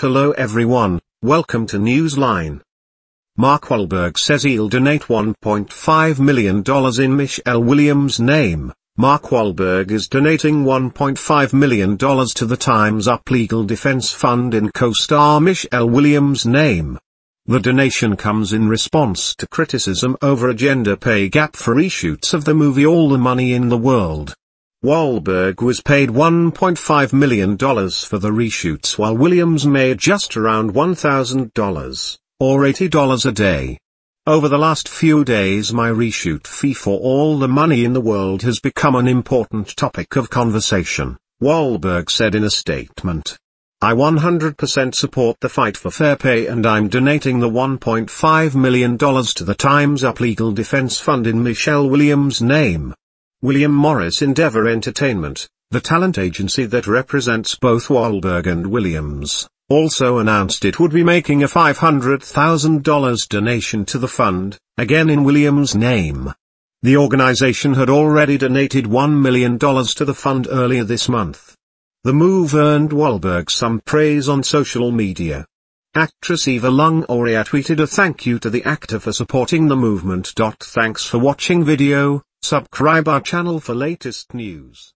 Hello everyone, welcome to Newsline. Mark Wahlberg says he'll donate $1.5 million in Michelle Williams' name. Mark Wahlberg is donating $1.5 million to the Time's Up Legal Defense Fund in co-star Michelle Williams' name. The donation comes in response to criticism over a gender pay gap for reshoots of the movie All the Money in the World. Wahlberg was paid $1.5 million for the reshoots while Williams made just around $1,000, or $80 a day. Over the last few days my reshoot fee for all the money in the world has become an important topic of conversation, Wahlberg said in a statement. I 100% support the fight for fair pay and I'm donating the $1.5 million to the Time's Up Legal Defense Fund in Michelle Williams' name. William Morris Endeavor Entertainment, the talent agency that represents both Wahlberg and Williams, also announced it would be making a $500,000 donation to the fund, again in Williams' name. The organization had already donated $1 million to the fund earlier this month. The move earned Wahlberg some praise on social media. Actress Eva Lung tweeted a thank you to the actor for supporting the movement. Thanks for watching video. Subscribe our channel for latest news.